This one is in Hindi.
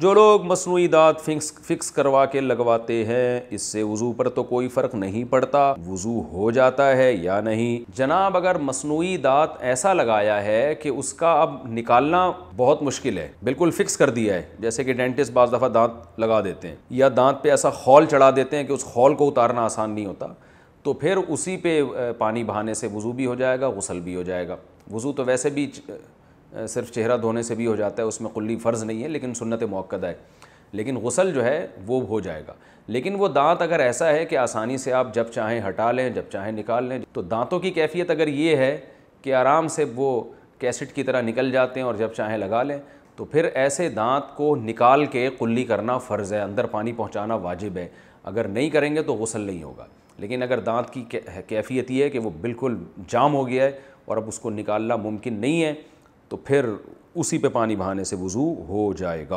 जो लोग मसनू दाँत फिक्स फिक्स करवा के लगवाते हैं इससे वज़ू पर तो कोई फ़र्क नहीं पड़ता वज़ू हो जाता है या नहीं जनाब अगर मसनू दाँत ऐसा लगाया है कि उसका अब निकालना बहुत मुश्किल है बिल्कुल फ़िक्स कर दिया है जैसे कि डेंटिस्ट बज दफ़ा दांत लगा देते हैं या दांत पे ऐसा हॉल चढ़ा देते हैं कि उस हॉल को उतारना आसान नहीं होता तो फिर उसी पे पानी बहाने से वज़ू भी हो जाएगा गसल भी हो जाएगा वज़ू तो वैसे भी सिर्फ चेहरा धोने से भी हो जाता है उसमें कुल्ली फ़र्ज़ नहीं है लेकिन सुन्नत मौक़द है लेकिन गसल जो है वो हो जाएगा लेकिन वो दांत अगर ऐसा है कि आसानी से आप जब चाहें हटा लें जब चाहें निकाल लें तो दांतों की कैफियत अगर ये है कि आराम से वो कैसेट की तरह निकल जाते हैं और जब चाहें लगा लें तो फिर ऐसे दांत को निकाल के कुल्ली करना फ़र्ज़ है अंदर पानी पहुँचाना वाजिब है अगर नहीं करेंगे तो गसल नहीं होगा लेकिन अगर दांत की कैफियत ये है कि वो बिल्कुल जाम हो गया है और अब उसको निकालना मुमकिन नहीं है तो फिर उसी पे पानी बहाने से वज़ू हो जाएगा